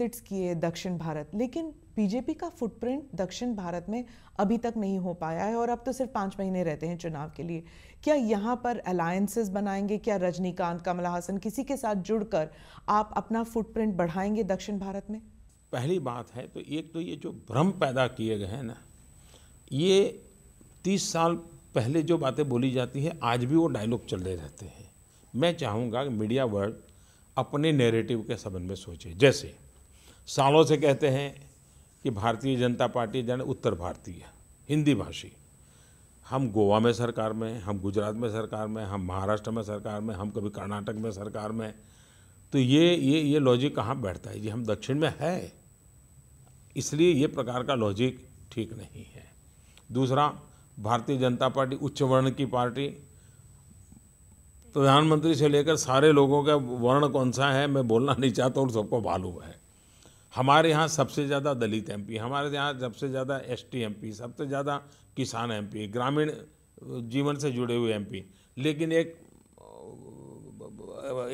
Seats किए दक्षिण भारत लेकिन बीजेपी का फुटप्रिंट दक्षिण भारत में अभी तक नहीं हो पाया है और अब तो सिर्फ पाँच महीने रहते हैं चुनाव के लिए क्या यहाँ पर अलायंसेस बनाएंगे क्या रजनीकांत कमला हासन किसी के साथ जुड़कर आप अपना फुटप्रिंट बढ़ाएंगे दक्षिण भारत में पहली बात है तो एक तो ये जो भ्रम पैदा किए गए हैं ना ये तीस साल पहले जो बातें बोली जाती है आज भी वो डायलॉग चल रहे रहते हैं मैं चाहूँगा कि मीडिया वर्ल्ड अपने नेरेटिव के संबंध में सोचे जैसे सालों से कहते हैं कि भारतीय जनता पार्टी जाने उत्तर भारतीय हिंदी भाषी हम गोवा में सरकार में हम गुजरात में सरकार में हम महाराष्ट्र में सरकार में हम कभी कर्नाटक में सरकार में तो ये ये ये लॉजिक कहाँ बैठता है जी हम दक्षिण में है इसलिए ये प्रकार का लॉजिक ठीक नहीं है दूसरा भारतीय जनता पार्टी उच्च वर्ण की पार्टी प्रधानमंत्री से लेकर सारे लोगों का वर्ण कौन सा है मैं बोलना नहीं चाहता और सबको भालू है हमारे यहाँ सबसे ज़्यादा दलित एमपी हमारे यहाँ सबसे ज़्यादा एसटी एमपी सबसे ज़्यादा किसान एमपी ग्रामीण जीवन से जुड़े हुए एमपी लेकिन एक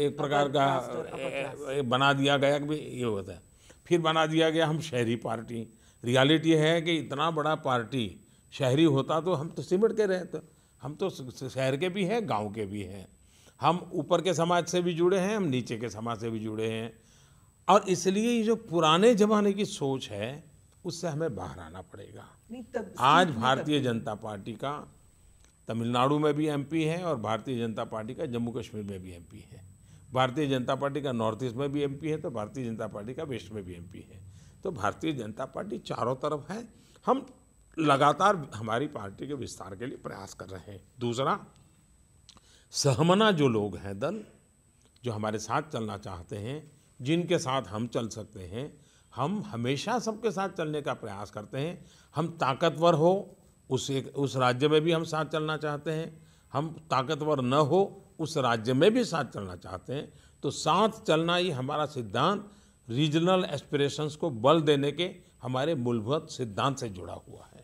एक प्रकार का बना दिया गया कि ये होता है फिर बना दिया गया हम शहरी पार्टी रियलिटी है कि इतना बड़ा पार्टी शहरी होता तो हम तो सिमट के रहते तो। हम तो शहर के भी हैं गांव के भी हैं हम ऊपर के समाज से भी जुड़े हैं हम नीचे के समाज से भी जुड़े हैं और इसलिए ये जो पुराने जमाने की सोच है उससे हमें बाहर आना पड़ेगा आज भारतीय जनता पार्टी का तमिलनाडु में भी एमपी है और भारतीय जनता पार्टी का जम्मू कश्मीर में भी एमपी है भारतीय जनता पार्टी का नॉर्थ ईस्ट में भी एमपी है तो भारतीय जनता पार्टी का वेस्ट में भी एमपी है तो भारतीय जनता पार्टी चारों तरफ है हम लगातार हमारी पार्टी के विस्तार के लिए प्रयास कर रहे हैं दूसरा सहमना जो लोग हैं दल जो हमारे साथ चलना चाहते हैं जिनके साथ हम चल सकते हैं हम हमेशा सबके साथ चलने का प्रयास करते हैं हम ताकतवर हो उस एक उस राज्य में भी हम साथ चलना चाहते हैं हम ताकतवर न हो उस राज्य में भी साथ चलना चाहते हैं तो साथ चलना ही हमारा सिद्धांत रीजनल एस्पिरेशंस को बल देने के हमारे मूलभूत सिद्धांत से जुड़ा हुआ है